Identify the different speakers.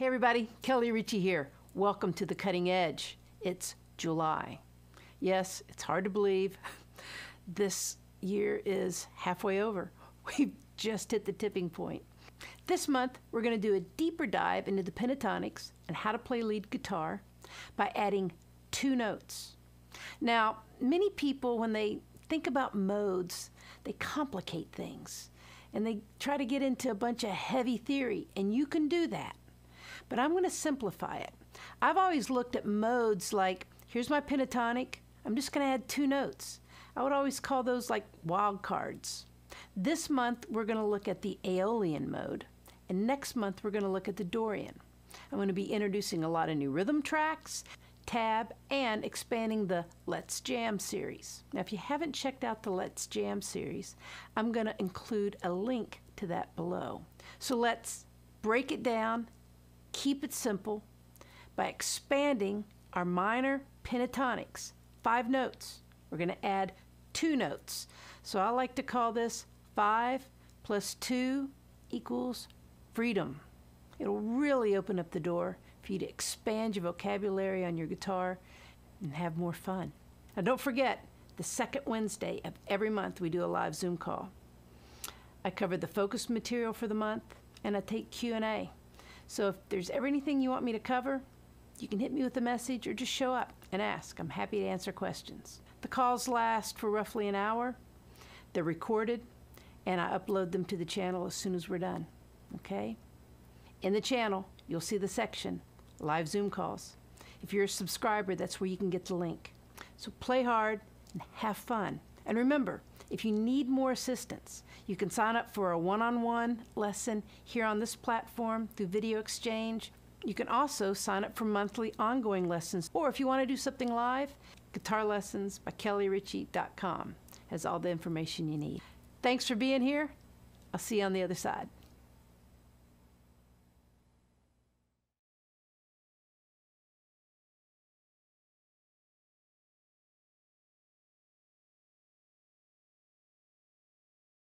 Speaker 1: Hey everybody, Kelly Ritchie here. Welcome to The Cutting Edge. It's July. Yes, it's hard to believe. This year is halfway over. We've just hit the tipping point. This month, we're going to do a deeper dive into the pentatonics and how to play lead guitar by adding two notes. Now, many people, when they think about modes, they complicate things and they try to get into a bunch of heavy theory, and you can do that but I'm going to simplify it. I've always looked at modes like here's my pentatonic, I'm just going to add two notes. I would always call those like wild cards. This month, we're going to look at the Aeolian mode, and next month, we're going to look at the Dorian. I'm going to be introducing a lot of new rhythm tracks, tab, and expanding the Let's Jam series. Now, if you haven't checked out the Let's Jam series, I'm going to include a link to that below. So let's break it down keep it simple by expanding our minor pentatonics, five notes. We're going to add two notes. So I like to call this five plus two equals freedom. It'll really open up the door for you to expand your vocabulary on your guitar and have more fun. Now, don't forget, the second Wednesday of every month, we do a live Zoom call. I cover the focus material for the month, and I take Q&A. So if there's ever anything you want me to cover, you can hit me with a message or just show up and ask. I'm happy to answer questions. The calls last for roughly an hour. They're recorded and I upload them to the channel as soon as we're done. Okay? In the channel, you'll see the section Live Zoom Calls. If you're a subscriber, that's where you can get the link. So play hard and have fun. And remember, if you need more assistance, you can sign up for a one on one lesson here on this platform through Video Exchange. You can also sign up for monthly ongoing lessons, or if you want to do something live, Guitar Lessons by KellyRitchie.com has all the information you need. Thanks for being here. I'll see you on the other side.